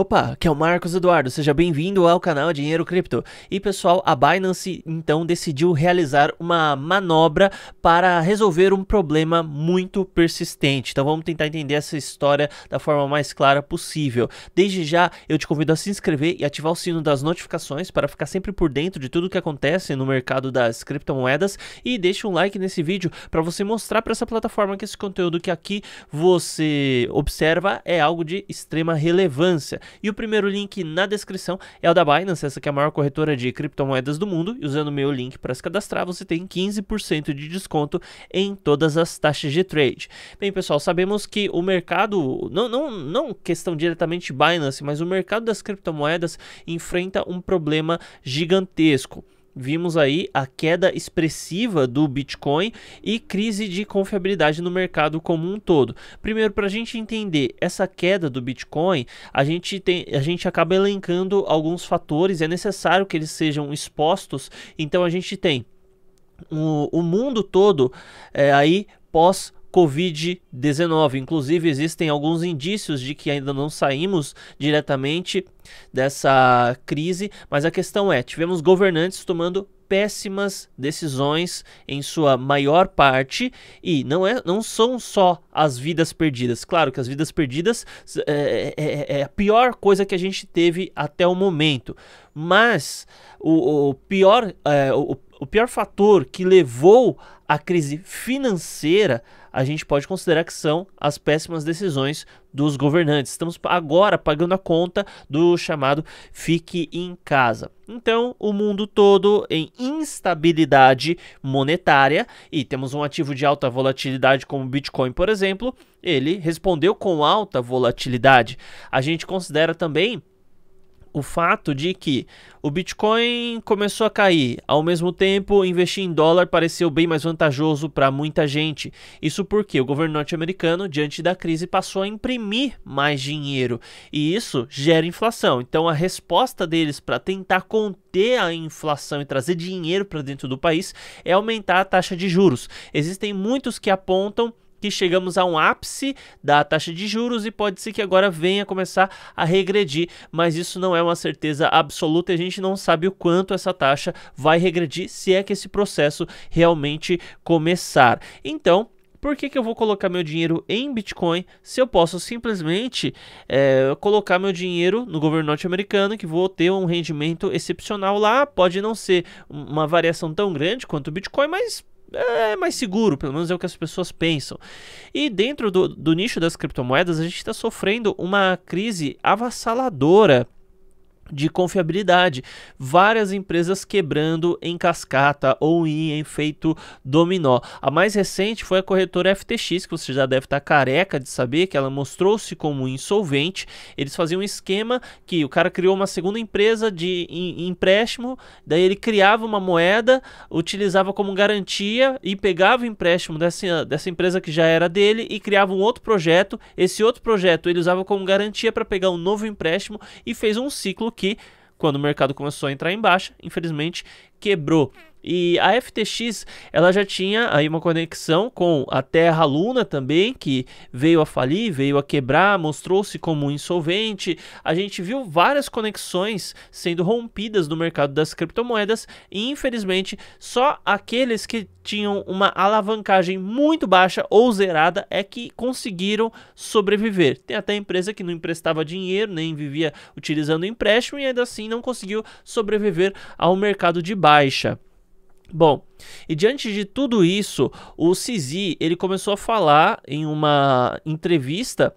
Opa, que é o Marcos Eduardo, seja bem-vindo ao canal Dinheiro Cripto. E pessoal, a Binance então decidiu realizar uma manobra para resolver um problema muito persistente. Então vamos tentar entender essa história da forma mais clara possível. Desde já, eu te convido a se inscrever e ativar o sino das notificações para ficar sempre por dentro de tudo que acontece no mercado das criptomoedas e deixe um like nesse vídeo para você mostrar para essa plataforma que esse conteúdo que aqui você observa é algo de extrema relevância. E o primeiro link na descrição é o da Binance, essa que é a maior corretora de criptomoedas do mundo. E usando o meu link para se cadastrar, você tem 15% de desconto em todas as taxas de trade. Bem, pessoal, sabemos que o mercado, não, não, não questão diretamente Binance, mas o mercado das criptomoedas enfrenta um problema gigantesco vimos aí a queda expressiva do Bitcoin e crise de confiabilidade no mercado como um todo. Primeiro, para a gente entender essa queda do Bitcoin, a gente, tem, a gente acaba elencando alguns fatores, é necessário que eles sejam expostos, então a gente tem o, o mundo todo é, aí pós Covid-19. Inclusive, existem alguns indícios de que ainda não saímos diretamente dessa crise, mas a questão é: tivemos governantes tomando péssimas decisões em sua maior parte e não, é, não são só as vidas perdidas. Claro que as vidas perdidas é, é, é, é a pior coisa que a gente teve até o momento, mas o, o pior, é, o, o pior fator que levou à crise financeira a gente pode considerar que são as péssimas decisões dos governantes. Estamos agora pagando a conta do chamado fique em casa. Então, o mundo todo em instabilidade monetária e temos um ativo de alta volatilidade como o Bitcoin, por exemplo, ele respondeu com alta volatilidade. A gente considera também o fato de que o Bitcoin começou a cair, ao mesmo tempo investir em dólar pareceu bem mais vantajoso para muita gente. Isso porque o governo norte-americano, diante da crise, passou a imprimir mais dinheiro e isso gera inflação. Então a resposta deles para tentar conter a inflação e trazer dinheiro para dentro do país é aumentar a taxa de juros. Existem muitos que apontam que chegamos a um ápice da taxa de juros e pode ser que agora venha começar a regredir, mas isso não é uma certeza absoluta e a gente não sabe o quanto essa taxa vai regredir se é que esse processo realmente começar. Então, por que, que eu vou colocar meu dinheiro em Bitcoin se eu posso simplesmente é, colocar meu dinheiro no governo norte-americano, que vou ter um rendimento excepcional lá? Pode não ser uma variação tão grande quanto o Bitcoin, mas é mais seguro, pelo menos é o que as pessoas pensam. E dentro do, do nicho das criptomoedas, a gente está sofrendo uma crise avassaladora de confiabilidade. Várias empresas quebrando em cascata ou em efeito dominó. A mais recente foi a corretora FTX, que você já deve estar careca de saber que ela mostrou-se como insolvente. Eles faziam um esquema que o cara criou uma segunda empresa de empréstimo, daí ele criava uma moeda, utilizava como garantia e pegava o empréstimo dessa, dessa empresa que já era dele e criava um outro projeto. Esse outro projeto ele usava como garantia para pegar um novo empréstimo e fez um ciclo que quando o mercado começou a entrar em baixa, infelizmente quebrou. E a FTX, ela já tinha aí uma conexão com a Terra Luna também, que veio a falir, veio a quebrar, mostrou-se como insolvente. A gente viu várias conexões sendo rompidas no mercado das criptomoedas e, infelizmente, só aqueles que tinham uma alavancagem muito baixa ou zerada é que conseguiram sobreviver. Tem até empresa que não emprestava dinheiro, nem vivia utilizando empréstimo e ainda assim não conseguiu sobreviver ao mercado de baixa. Bom, e diante de tudo isso, o Sisi ele começou a falar em uma entrevista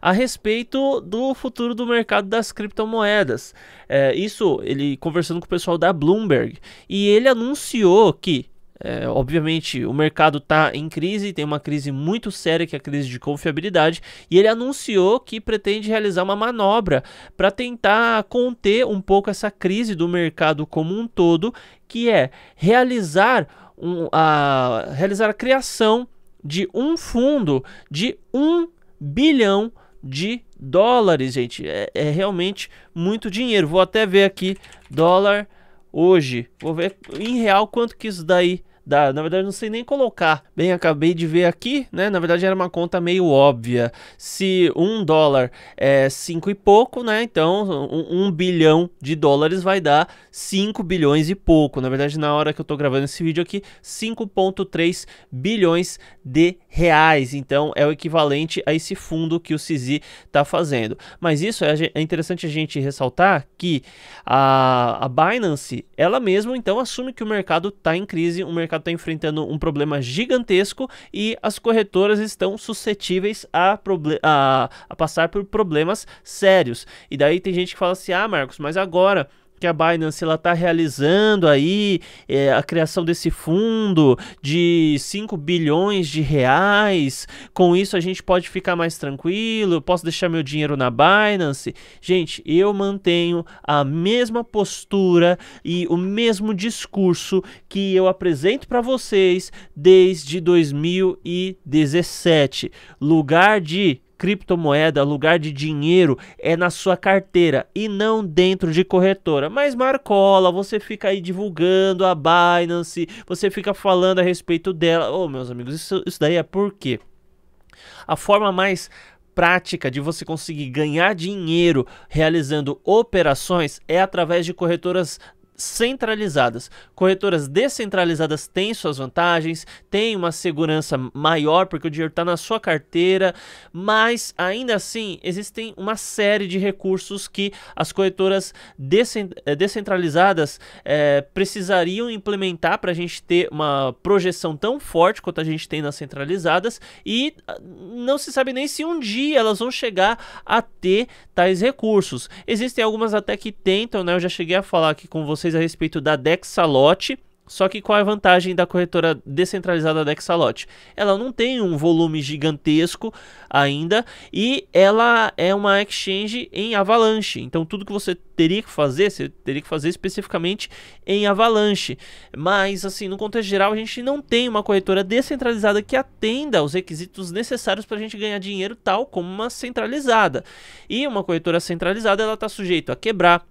a respeito do futuro do mercado das criptomoedas. É, isso ele conversando com o pessoal da Bloomberg e ele anunciou que é, obviamente, o mercado está em crise, tem uma crise muito séria, que é a crise de confiabilidade, e ele anunciou que pretende realizar uma manobra para tentar conter um pouco essa crise do mercado como um todo, que é realizar, um, a, realizar a criação de um fundo de um bilhão de dólares, gente. É, é realmente muito dinheiro. Vou até ver aqui dólar hoje. Vou ver em real quanto que isso daí da, na verdade não sei nem colocar. Bem, acabei de ver aqui, né? Na verdade era uma conta meio óbvia. Se um dólar é cinco e pouco, né? Então um, um bilhão de dólares vai dar 5 bilhões e pouco. Na verdade, na hora que eu tô gravando esse vídeo aqui, 5,3 bilhões de reais. Então é o equivalente a esse fundo que o CISI está fazendo. Mas isso é, é interessante a gente ressaltar que a, a Binance, ela mesma então assume que o mercado está em crise, o mercado mercado está enfrentando um problema gigantesco e as corretoras estão suscetíveis a, a, a passar por problemas sérios. E daí tem gente que fala assim: ah, Marcos, mas agora que a Binance ela está realizando aí é, a criação desse fundo de 5 bilhões de reais. Com isso a gente pode ficar mais tranquilo, eu posso deixar meu dinheiro na Binance. Gente, eu mantenho a mesma postura e o mesmo discurso que eu apresento para vocês desde 2017. Lugar de criptomoeda, lugar de dinheiro é na sua carteira e não dentro de corretora. Mas Marcola, você fica aí divulgando a Binance, você fica falando a respeito dela. Ô, oh, meus amigos, isso, isso daí é porque a forma mais prática de você conseguir ganhar dinheiro realizando operações é através de corretoras centralizadas. Corretoras descentralizadas têm suas vantagens, têm uma segurança maior porque o dinheiro está na sua carteira, mas ainda assim existem uma série de recursos que as corretoras eh, descentralizadas é, precisariam implementar para a gente ter uma projeção tão forte quanto a gente tem nas centralizadas e ah, não se sabe nem se um dia elas vão chegar a ter tais recursos. Existem algumas até que tentam, né? Eu já cheguei a falar aqui com você vocês a respeito da Dexalot. Só que qual é a vantagem da corretora descentralizada Dexalot? Ela não tem um volume gigantesco ainda e ela é uma exchange em avalanche. Então tudo que você teria que fazer, você teria que fazer especificamente em avalanche. Mas assim, no contexto geral, a gente não tem uma corretora descentralizada que atenda aos requisitos necessários para a gente ganhar dinheiro tal como uma centralizada. E uma corretora centralizada, ela está sujeita a quebrar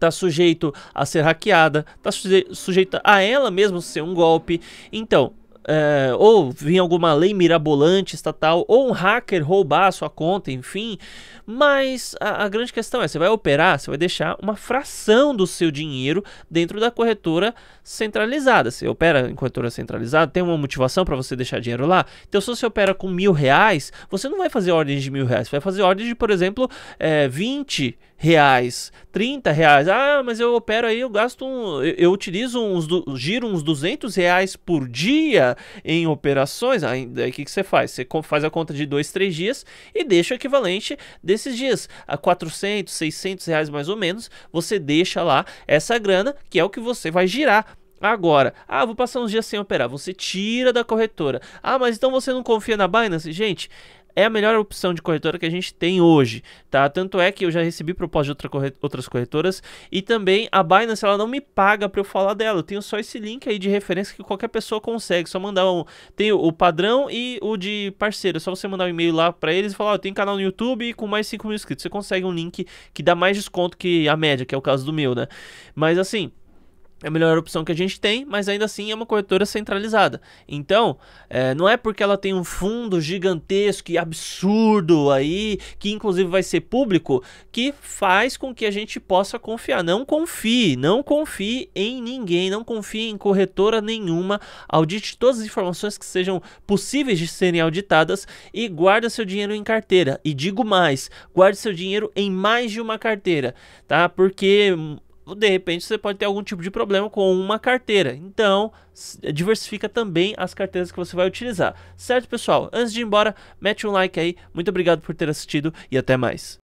está sujeito a ser hackeada, está sujeita a ela mesma ser um golpe. Então, é, ou vir alguma lei mirabolante estatal, ou um hacker roubar a sua conta, enfim. Mas a, a, grande questão é: você vai operar, você vai deixar uma fração do seu dinheiro dentro da corretora centralizada. Você opera em corretora centralizada, tem uma motivação para você deixar dinheiro lá. Então, se você opera com mil reais, você não vai fazer ordens de mil reais, você vai fazer ordens de, por exemplo, é, 20 reais, 30 reais. Ah, mas eu opero aí, eu gasto, um, eu, eu utilizo uns, giro uns 200 reais por dia em operações, aí o que, que você faz? Você faz a conta de dois, três dias e deixa o equivalente desses dias, a 400, 600 reais mais ou menos, você deixa lá essa grana que é o que você vai girar Agora, ah, vou passar uns dias sem operar. Você tira da corretora. Ah, mas então você não confia na Binance? Gente, é a melhor opção de corretora que a gente tem hoje, tá? Tanto é que eu já recebi proposta de outra corret outras corretoras e também a Binance ela não me paga para eu falar dela. Eu tenho só esse link aí de referência que qualquer pessoa consegue, só mandar um, tem o padrão e o de parceiro, é só você mandar um e-mail lá para eles e falar, ó, oh, tem canal no YouTube com mais 5 mil inscritos. Você consegue um link que dá mais desconto que a média, que é o caso do meu, né? Mas assim, é a melhor opção que a gente tem, mas ainda assim é uma corretora centralizada. Então, é, não é porque ela tem um fundo gigantesco e absurdo aí, que inclusive vai ser público, que faz com que a gente possa confiar. Não confie, não confie em ninguém, não confie em corretora nenhuma. Audite todas as informações que sejam possíveis de serem auditadas e guarde seu dinheiro em carteira. E digo mais, guarde seu dinheiro em mais de uma carteira, tá? Porque de repente você pode ter algum tipo de problema com uma carteira. Então, diversifica também as carteiras que você vai utilizar. Certo, pessoal? Antes de ir embora, mete um like aí. Muito obrigado por ter assistido e até mais.